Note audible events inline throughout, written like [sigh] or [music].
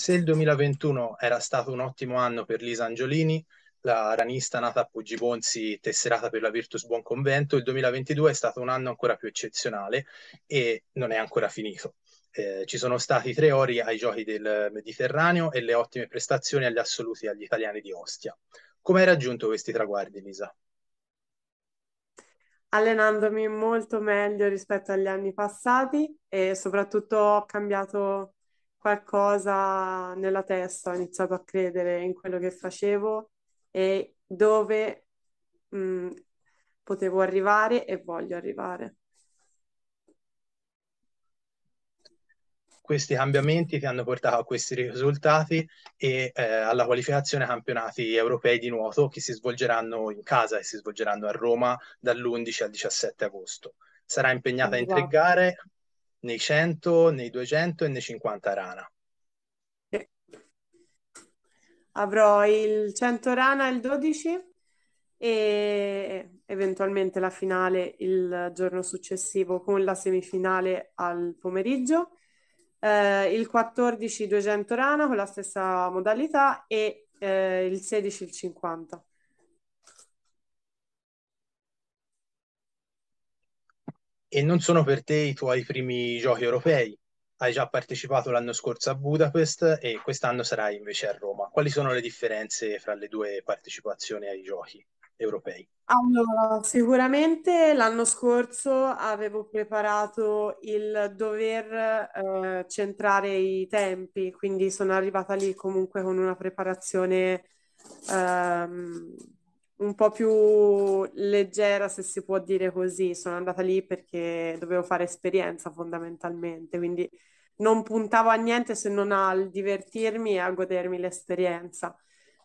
Se il 2021 era stato un ottimo anno per Lisa Angiolini, la ranista nata a Puggibonzi, tesserata per la Virtus Buon Convento, il 2022 è stato un anno ancora più eccezionale e non è ancora finito. Eh, ci sono stati tre ori ai giochi del Mediterraneo e le ottime prestazioni agli assoluti agli italiani di Ostia. Come hai raggiunto questi traguardi, Lisa? Allenandomi molto meglio rispetto agli anni passati e soprattutto ho cambiato qualcosa nella testa, ho iniziato a credere in quello che facevo e dove mh, mm, potevo arrivare e voglio arrivare. Questi cambiamenti ti hanno portato a questi risultati e eh, alla qualificazione campionati europei di nuoto che si svolgeranno in casa e si svolgeranno a Roma dall'11 al 17 agosto. Sarà impegnata esatto. in tre gare, nei 100, nei 200 e nei 50 rana. Avrò il 100 rana il 12 e eventualmente la finale il giorno successivo con la semifinale al pomeriggio. Eh, il 14 200 rana con la stessa modalità e eh, il 16 il 50. e non sono per te i tuoi primi giochi europei. Hai già partecipato l'anno scorso a Budapest e quest'anno sarai invece a Roma. Quali sono le differenze fra le due partecipazioni ai giochi europei? Allora, sicuramente l'anno scorso avevo preparato il dover eh, centrare i tempi, quindi sono arrivata lì comunque con una preparazione ehm, un po' più leggera, se si può dire così. Sono andata lì perché dovevo fare esperienza fondamentalmente, quindi non puntavo a niente se non al divertirmi e a godermi l'esperienza.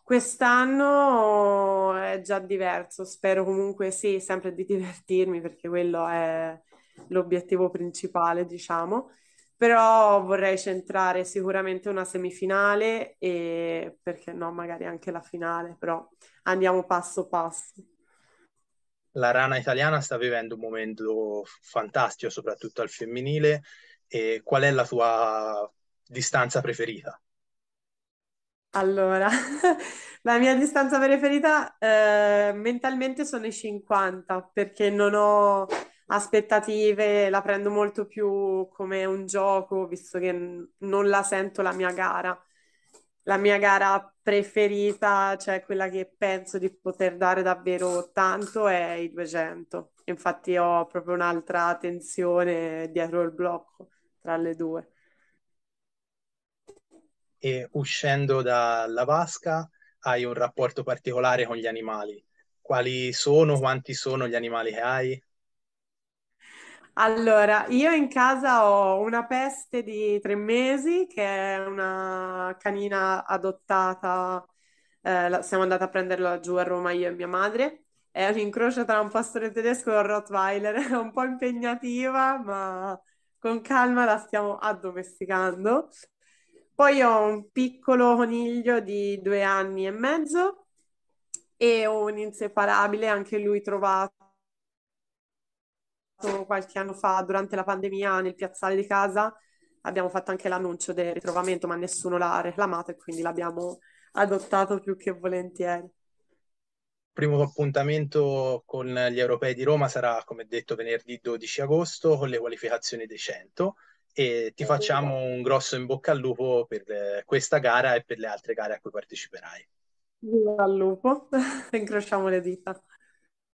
Quest'anno è già diverso, spero comunque sì, sempre di [laughs] divertirmi perché quello è l'obiettivo principale, diciamo però vorrei centrare sicuramente una semifinale e perché no, magari anche la finale, però andiamo passo passo. La rana italiana sta vivendo un momento fantastico, soprattutto al femminile. E qual è la tua distanza preferita? Allora, [laughs] la mia distanza preferita eh, mentalmente sono i 50 perché non ho aspettative, la prendo molto più come un gioco, visto che non la sento la mia gara. La mia gara preferita, cioè quella che penso di poter dare davvero tanto, è i 200. Infatti ho proprio un'altra tensione dietro il blocco tra le due. E uscendo dalla vasca hai un rapporto particolare con gli animali. Quali sono, quanti sono gli animali che hai? Allora, io in casa ho una peste di tre mesi, che è una canina adottata, eh, siamo andate a prenderla giù a Roma io e mia madre. È un incrocio tra un pastore tedesco e un Rottweiler, [laughs] è un po' impegnativa, ma con calma la stiamo addomesticando. Poi ho un piccolo coniglio di due anni e mezzo e un inseparabile, anche lui trovato qualche anno fa durante la pandemia nel piazzale di casa abbiamo fatto anche l'annuncio del ritrovamento, ma nessuno l'ha reclamato e quindi l'abbiamo adottato più che volentieri. Primo appuntamento con gli europei di Roma sarà, come detto, venerdì 12 agosto con le qualificazioni dei 100 e ti facciamo un grosso in bocca al lupo per eh, questa gara e per le altre gare a cui parteciperai. Viva al lupo, [laughs] incrociamo le dita.